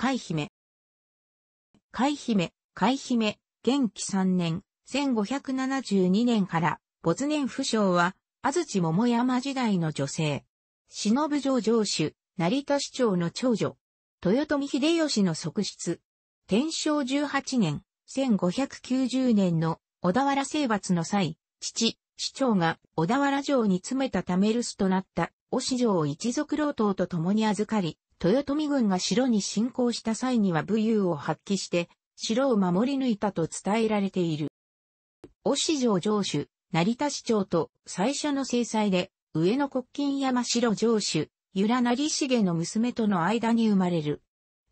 海姫。海姫、海姫、元気3年、1572年から、没年不詳は、安土桃山時代の女性。忍城城主、成田市長の長女。豊臣秀吉の側室。天正18年、1590年の小田原征伐の際、父、市長が小田原城に詰めたため留守となった、市城一族老党と共に預かり、豊臣軍が城に侵攻した際には武勇を発揮して、城を守り抜いたと伝えられている。押城城主、成田市長と最初の制裁で、上野国金山城城主、由良成重の娘との間に生まれる。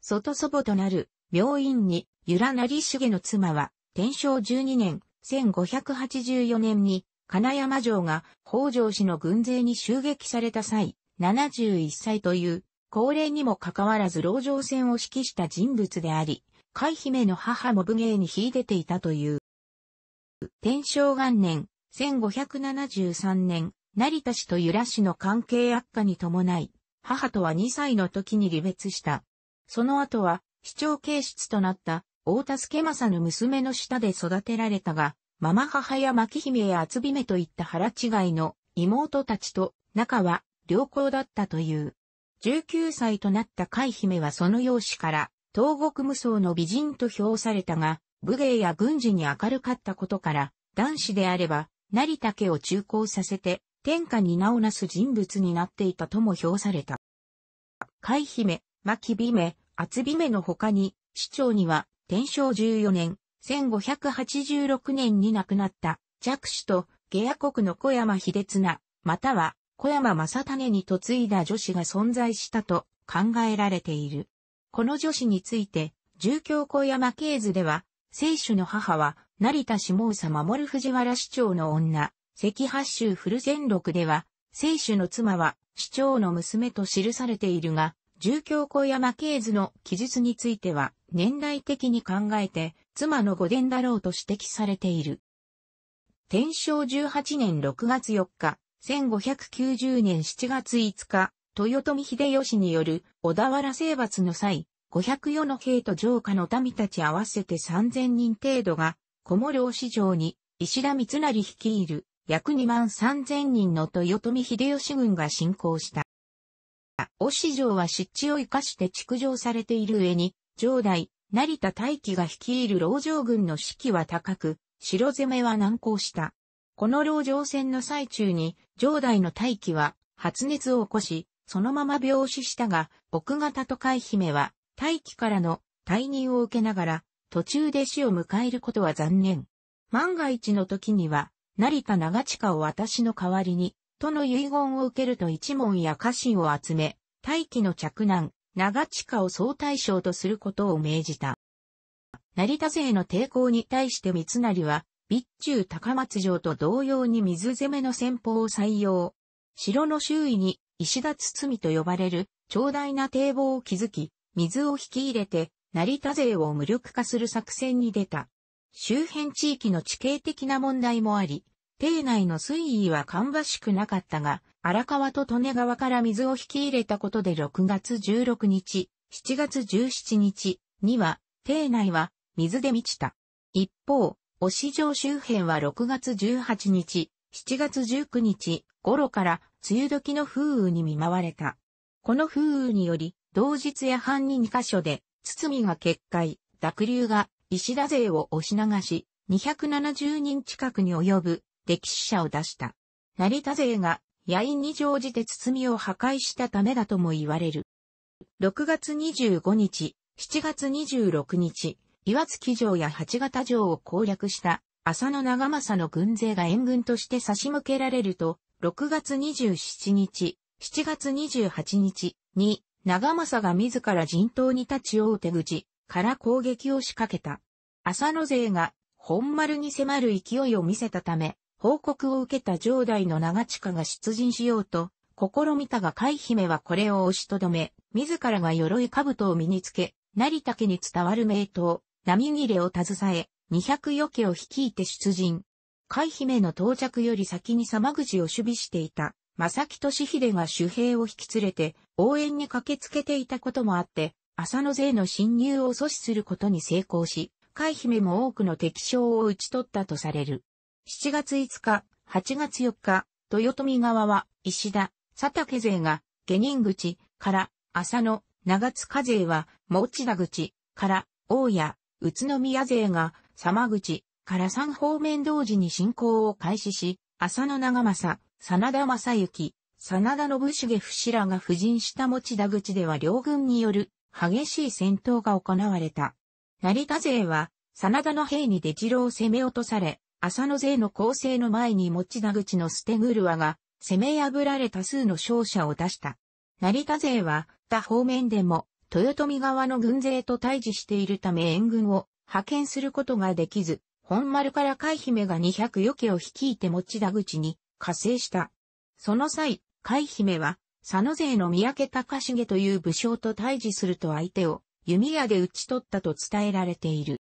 外祖母となる、病院に、由良成重の妻は、天正12年、1584年に、金山城が北条氏の軍勢に襲撃された際、71歳という高齢にもかかわらず籠城戦を指揮した人物であり、海姫の母も武芸に秀でていたという。天正元年、1573年、成田氏と由良氏の関係悪化に伴い、母とは2歳の時に離別した。その後は、市長形質となった大田助政の娘の下で育てられたが、ママ母や牧姫や厚姫といった腹違いの妹たちと仲は良好だったという。19歳となった海姫はその容姿から、東国無双の美人と評されたが、武芸や軍事に明るかったことから、男子であれば、成田家を中高させて、天下に名をなす人物になっていたとも評された。海姫、牧姫、厚姫の他に、市長には、天正14年、1586年に亡くなった、弱子と、下野国の小山秀綱、または、小山正種に嫁いだ女子が存在したと考えられている。この女子について、住教小山系図では、聖主の母は、成田下総守藤原市長の女、赤八州古前録では、聖主の妻は、市長の娘と記されているが、住教小山系図の記述については、年代的に考えて、妻の御殿だろうと指摘されている。天正18年6月4日、1590年7月5日、豊臣秀吉による小田原征伐の際、500余の兵と城下の民たち合わせて3000人程度が、小諸老市城に石田三成率いる約2万3000人の豊臣秀吉軍が侵攻した。尾市城は湿地を生かして築城されている上に、城代、成田大輝が率いる老城軍の士気は高く、城攻めは難航した。この老城戦の最中に、上代の大輝は発熱を起こし、そのまま病死したが、奥方と海姫は大輝からの退任を受けながら、途中で死を迎えることは残念。万が一の時には、成田長近を私の代わりに、との遺言を受けると一門や家臣を集め、大輝の着難、長近を総大将とすることを命じた。成田勢の抵抗に対して三成は、備中高松城と同様に水攻めの戦法を採用。城の周囲に石田堤と呼ばれる長大な堤防を築き、水を引き入れて成田勢を無力化する作戦に出た。周辺地域の地形的な問題もあり、堤内の水位は芳しくなかったが、荒川と利根川から水を引き入れたことで6月16日、7月17日には、堤内は水で満ちた。一方、押城周辺は6月18日、7月19日頃から梅雨時の風雨に見舞われた。この風雨により、同日夜半に2カ所で、堤が決壊、濁流が石田勢を押し流し、270人近くに及ぶ歴史者を出した。成田勢が野因に乗じて堤を破壊したためだとも言われる。6月25日、7月26日、岩月城や八形城を攻略した浅野長政の軍勢が援軍として差し向けられると、6月27日、7月28日に長政が自ら陣頭に立ち大手口から攻撃を仕掛けた。浅野勢が本丸に迫る勢いを見せたため、報告を受けた城代の長近が出陣しようと、試みたが海姫はこれを押しとどめ、自らが鎧兜を身につけ、成田家に伝わる名刀、波切れを携え、200余家を率いて出陣。海姫の到着より先に様口を守備していた、正木俊秀が守兵を引き連れて、応援に駆けつけていたこともあって、浅野勢の侵入を阻止することに成功し、海姫も多くの敵将を討ち取ったとされる。7月5日、8月4日、豊臣側は、石田、佐竹勢が、下人口から、浅野、長塚勢は、持田口から、大谷、宇都宮勢が、様口から三方面同時に進行を開始し、浅野長政、真田正幸、真田信不知らが布陣した持田口では両軍による激しい戦闘が行われた。成田勢は、真田の兵に出城を攻め落とされ、浅野勢の攻勢の前に持田口の捨て車が、攻め破られ多数の勝者を出した。成田勢は、他方面でも、豊臣側の軍勢と対峙しているため援軍を派遣することができず、本丸から海姫が200余計を率いて持田口に加勢した。その際、海姫は、佐野勢の三宅隆重という武将と対峙すると相手を弓矢で撃ち取ったと伝えられている。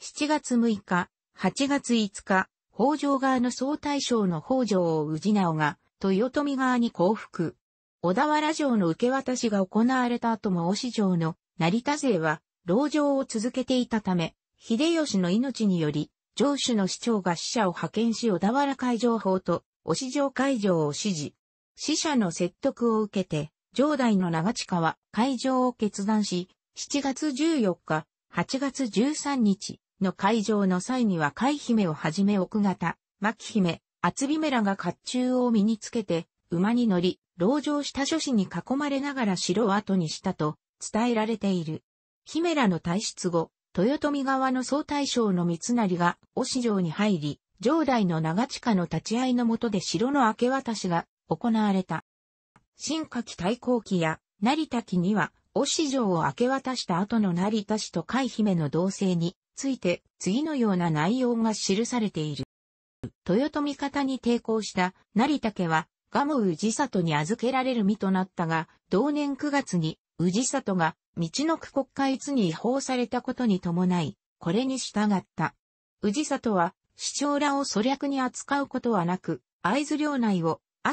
7月6日、8月5日、北条側の総大将の北条を氏直が、豊臣側に降伏。小田原城の受け渡しが行われた後も市城の成田勢は、牢城を続けていたため、秀吉の命により、城主の市長が死者を派遣し小田原海上法と押城海上を指示。死者の説得を受けて、城代の長近は海上を決断し、7月14日、8月13日の海上の際には海姫をはじめ奥方、牧姫、厚姫らが甲冑を身につけて、馬に乗り、籠城した諸子に囲まれながら城を後にしたと伝えられている。姫らの退出後、豊臣側の総大将の三成が市城に入り、城代の長近の立ち会いのもとで城の明け渡しが行われた。新夏期対抗期や成田期には、市城を明け渡した後の成田氏と海姫の同棲について次のような内容が記されている。豊臣方に抵抗した成田家はウジ氏里に預けられる身となったが、同年9月に氏里が道の区国会津に違法されたことに伴い、これに従った。氏里は、市長らを粗略に扱うことはなく、合津領内を、モリ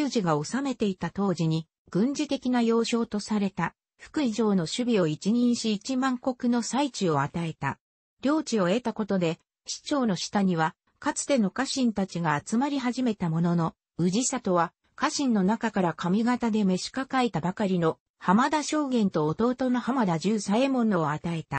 ュージが治めていた当時に、軍事的な要衝とされた、福井城の守備を一任し一万国の最地を与えた。領地を得たことで、市長の下には、かつての家臣たちが集まり始めたものの、氏里は、家臣の中から髪型で召し抱えたばかりの浜田将玄と弟の浜田十左衛門を与えた。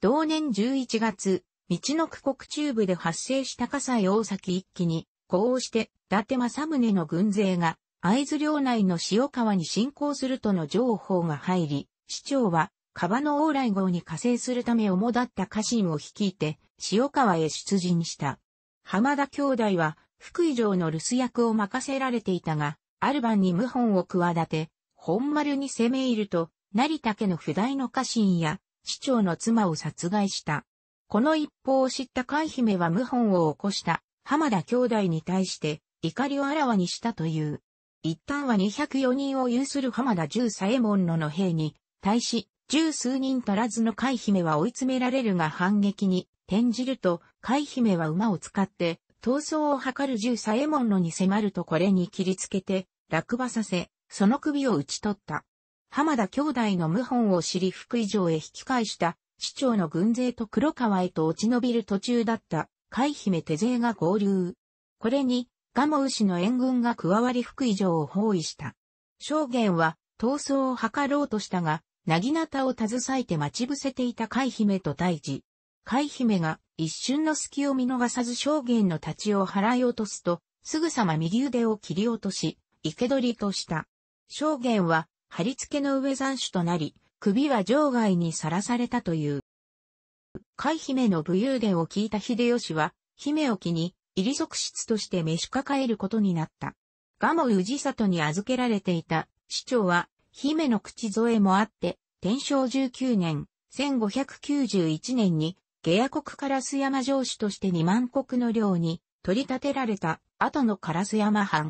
同年11月、道の区国中部で発生した火災大崎一気に、こうして、伊達政宗の軍勢が、合津領内の塩川に侵攻するとの情報が入り、市長は、川の往来号に加勢するため主だった家臣を率いて、塩川へ出陣した。浜田兄弟は、福井城の留守役を任せられていたが、アルバンに謀反を企て、本丸に攻め入ると、成田家の不代の家臣や、市長の妻を殺害した。この一報を知った海姫は謀反を起こした浜田兄弟に対して怒りをあらわにしたという。一旦は204人を有する浜田十左衛門のの兵に対し十数人足らずの海姫は追い詰められるが反撃に転じると海姫は馬を使って闘争を図る銃左衛門のに迫るとこれに切りつけて、落馬させ、その首を打ち取った。浜田兄弟の謀反を知り福井城へ引き返した、市長の軍勢と黒川へと落ち延びる途中だった、海姫手勢が合流。これに、蒲生氏の援軍が加わり福井城を包囲した。証言は、闘争を図ろうとしたが、なぎなたを携えて待ち伏せていた海姫と対峙。海姫が一瞬の隙を見逃さず将軍の太刀を払い落とすと、すぐさま右腕を切り落とし、生け捕りとした。将軍は、貼り付けの上斬首となり、首は場外にさらされたという。海姫の武勇伝を聞いた秀吉は、姫を機に、入り側室として召し抱えることになった。蒲生氏里に預けられていた、市長は、姫の口添えもあって、天正19年、1591年に下野国烏山城主として2万国の領に取り立てられた後の烏山藩。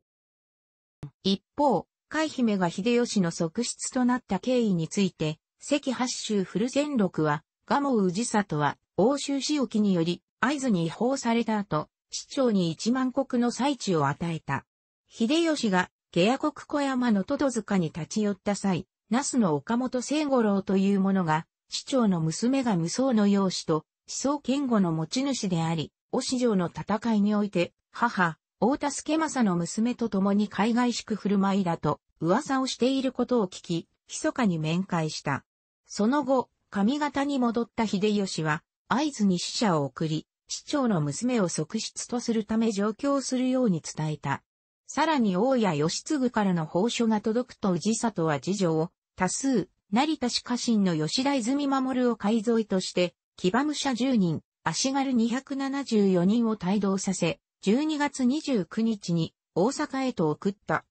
一方、海姫が秀吉の側室となった経緯について、関八州古全禄は、蒲生氏里は、欧州市沖により、合図に違法された後、市長に一万国の最地を与えた。秀吉が、下野国小山の戸塚に立ち寄った際、那須の岡本聖五郎という者が、市長の娘が無双の養子と思想堅固の持ち主であり、お市場の戦いにおいて、母、大田助政の娘と共に海外しく振る舞いだと噂をしていることを聞き、密かに面会した。その後、上方に戻った秀吉は、合図に使者を送り、市長の娘を側室とするため上京するように伝えた。さらに大谷義継からの報書が届くと氏里は次女を、多数、成田氏家臣の吉田泉守を改造として、騎馬武者10人、足軽274人を帯同させ、12月29日に大阪へと送った。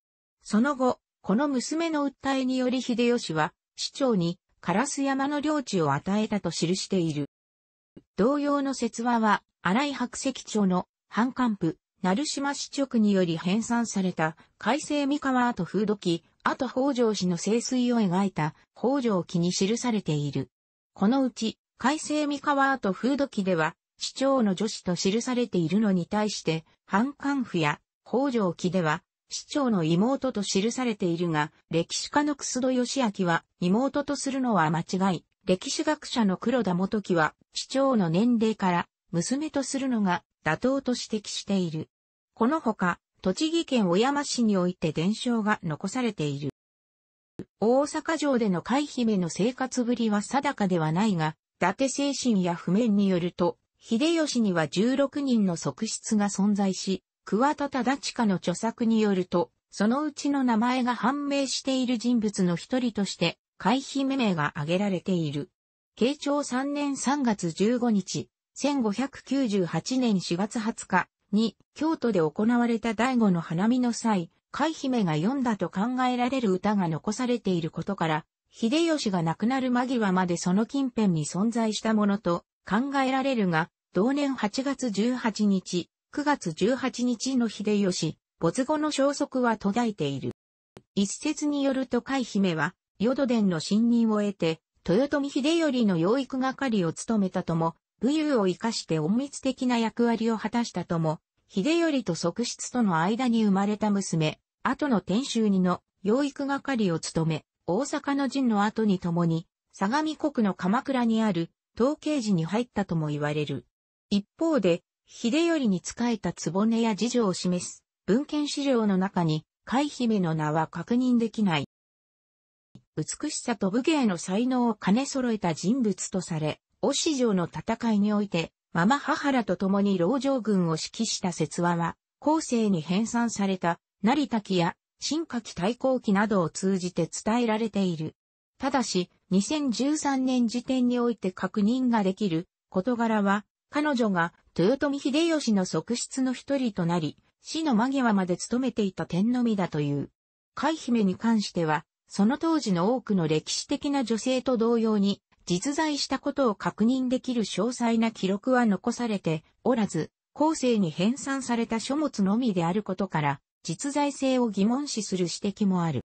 その後、この娘の訴えにより秀吉は、市長に、烏山の領地を与えたと記している。同様の説話は、荒井白石町の藩官府、鳴島市直により編纂された、改正三河跡風土記、跡。北条氏の清水を描いた、北条記に記されている。このうち、改正三河アート風土記では、市長の女子と記されているのに対して、反官府や北条記では、市長の妹と記されているが、歴史家の楠戸義明は妹とするのは間違い。歴史学者の黒田元樹は、市長の年齢から娘とするのが妥当と指摘している。このほか、栃木県小山市において伝承が残されている。大阪城での海姫の生活ぶりは定かではないが、達精神や譜面によると、秀吉には16人の側室が存在し、桑田忠親の著作によると、そのうちの名前が判明している人物の一人として、海姫名が挙げられている。慶長3年3月15日、1598年4月20日に、京都で行われた第五の花見の際、海姫が読んだと考えられる歌が残されていることから、秀吉が亡くなる間際までその近辺に存在したものと考えられるが、同年8月18日、9月18日の秀吉、没後の消息は途絶えている。一説によると海姫は、淀殿の信任を得て、豊臣秀頼の養育係を務めたとも、武勇を生かして隠密的な役割を果たしたとも、秀頼と側室との間に生まれた娘、後の天衆にの養育係を務め、大阪の陣の後に共に、相模国の鎌倉にある、統計寺に入ったとも言われる。一方で、秀頼に仕えた壺根や事情を示す文献資料の中に、海姫の名は確認できない。美しさと武芸の才能を兼ね揃えた人物とされ、お市場の戦いにおいて、ママ母原と共に老城軍を指揮した説話は、後世に編纂された、成田木や新火器対抗期などを通じて伝えられている。ただし、2013年時点において確認ができる事柄は、彼女が豊臣秀吉の側室の一人となり、死の間際まで務めていた点のみだという。海姫に関しては、その当時の多くの歴史的な女性と同様に、実在したことを確認できる詳細な記録は残されておらず、後世に編纂された書物のみであることから、実在性を疑問視する指摘もある。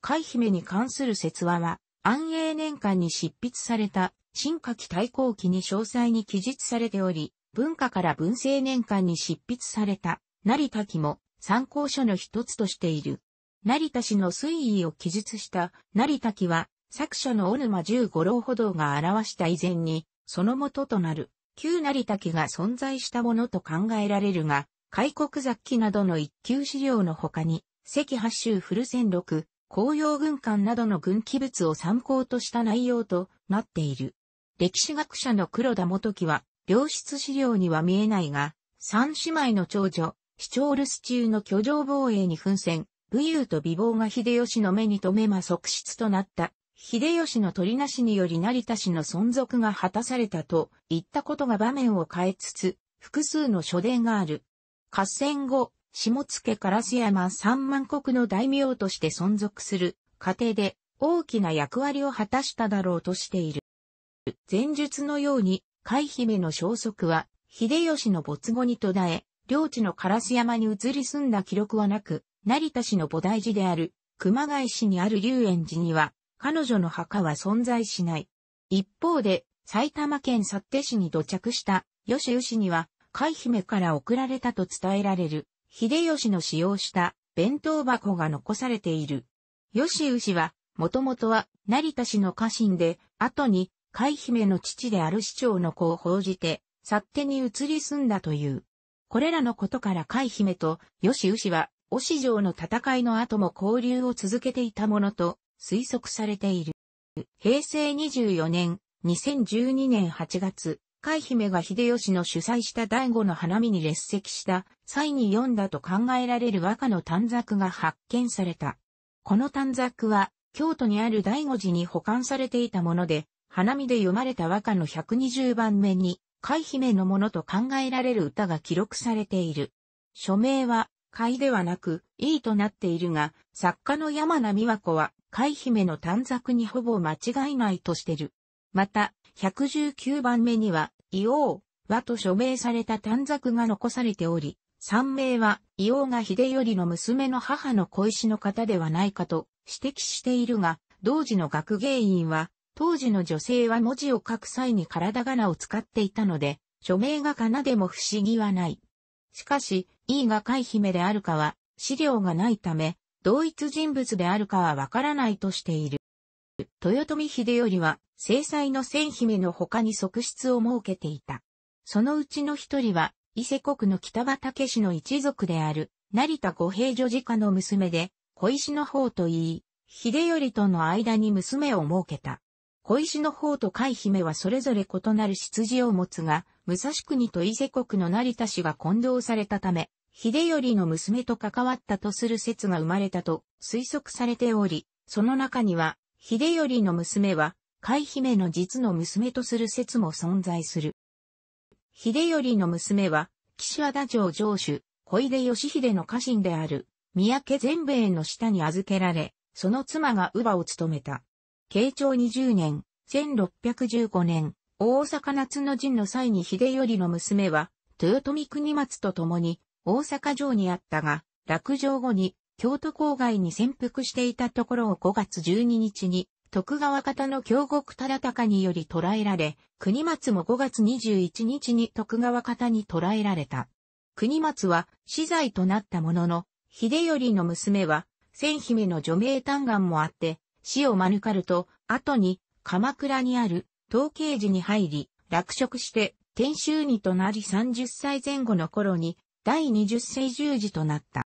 海姫に関する説話は、安永年間に執筆された、新夏期大後期に詳細に記述されており、文化から文政年間に執筆された、成田記も参考書の一つとしている。成田氏の推移を記述した成田記は、作者の小沼十五郎歩道が表した以前に、その元となる、旧成田記が存在したものと考えられるが、開国雑記などの一級資料の他に、赤八州古戦録、紅葉軍艦などの軍記物を参考とした内容となっている。歴史学者の黒田元樹は、良質資料には見えないが、三姉妹の長女、市長留守中の居城防衛に奮戦、武勇と美貌が秀吉の目に留めま即失となった。秀吉の取りなしにより成田氏の存続が果たされたと言ったことが場面を変えつつ、複数の書伝がある。合戦後、下野烏山三万国の大名として存続する過程で大きな役割を果たしただろうとしている。前述のように、海姫の消息は、秀吉の没後に途絶え、領地の烏山に移り住んだ記録はなく、成田市の菩提寺である、熊谷市にある龍園寺には、彼女の墓は存在しない。一方で、埼玉県幸手市に土着した吉吉には、海姫から送られたと伝えられる、秀吉の使用した弁当箱が残されている。吉牛は、もともとは成田氏の家臣で、後に海姫の父である市長の子を報じて、勝手に移り住んだという。これらのことから海姫と吉牛は、オシ城の戦いの後も交流を続けていたものと推測されている。平成24年、2012年8月、海姫が秀吉の主催した第五の花見に列席した際に読んだと考えられる和歌の短冊が発見された。この短冊は京都にある第五寺に保管されていたもので、花見で読まれた和歌の120番目に、海姫のものと考えられる歌が記録されている。署名は、海ではなく、いいとなっているが、作家の山名美和子は、海姫の短冊にほぼ間違いないとしてる。また、119番目には、伊王和と署名された短冊が残されており、三名は、伊王が秀頼の娘の母の小石の方ではないかと指摘しているが、同時の学芸員は、当時の女性は文字を書く際に体仮名を使っていたので、署名が仮名でも不思議はない。しかし、伊が海姫であるかは、資料がないため、同一人物であるかはわからないとしている。豊臣秀頼は制裁の千姫の他に側室を設けていた。そのうちの一人は、伊勢国の北畑氏の一族である、成田五平女家の娘で、小石の方と言い、秀頼との間に娘を設けた。小石の方と海姫はそれぞれ異なる羊を持つが、武蔵国と伊勢国の成田氏が混同されたため、秀頼の娘と関わったとする説が生まれたと推測されており、その中には秀頼の娘は、海姫の実の娘とする説も存在する。秀頼の娘は、岸和田城城主、小出義秀の家臣である、三宅全米の下に預けられ、その妻が乳母を務めた。慶長20年、1615年、大阪夏の陣の際に秀頼の娘は、豊臣国松と共に、大阪城にあったが、落城後に、京都郊外に潜伏していたところを5月12日に、徳川方の京極忠高により捕らえられ、国松も5月21日に徳川方に捕らえられた。国松は死罪となったものの、秀頼の娘は、千姫の除名嘆願もあって、死を免ると、後に、鎌倉にある、東慶寺に入り、落職して、天衆にとなり30歳前後の頃に、第20世十字となった。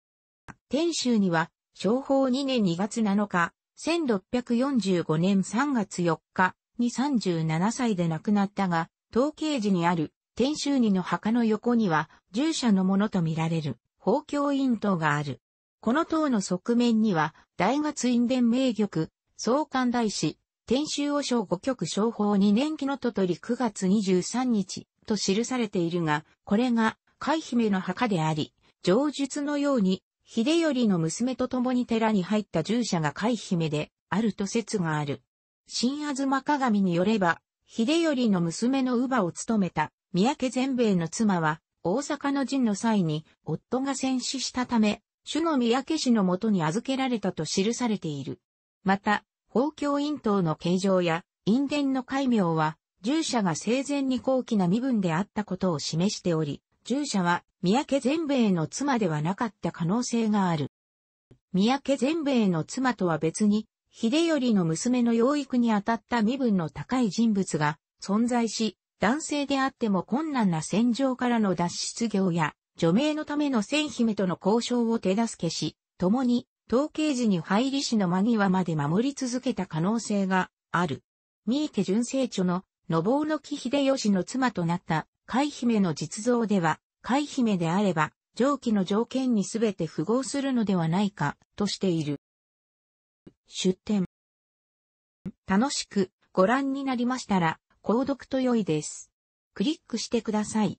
天州には、商法2年2月7日、1645年3月4日に37歳で亡くなったが、統計時にある天州にの墓の横には、従者のものとみられる、法教院塔がある。この塔の側面には、大月院伝名玉、総官大師、天州和尚五局商法2年期のととり9月23日と記されているが、これが、海姫の墓であり、上述のように、秀頼の娘と共に寺に入った従者が海姫で、あると説がある。新吾妻鏡によれば、秀頼の娘の乳母を務めた、三宅全米の妻は、大阪の陣の際に、夫が戦死したため、主の三宅氏のもとに預けられたと記されている。また、宝教院頭の形状や、院殿の戒名は、従者が生前に高貴な身分であったことを示しており、従者は三宅全米の妻ではなかった可能性がある。三宅全米の妻とは別に、秀頼の娘の養育にあたった身分の高い人物が存在し、男性であっても困難な戦場からの脱出業や、除名のための千姫との交渉を手助けし、共に、統計時に入り死の間際まで守り続けた可能性がある。三池純正著の、のぼうの木秀吉の妻となった海姫の実像では、海姫であれば、上記の条件にすべて符合するのではないか、としている。出典。楽しくご覧になりましたら、購読と良いです。クリックしてください。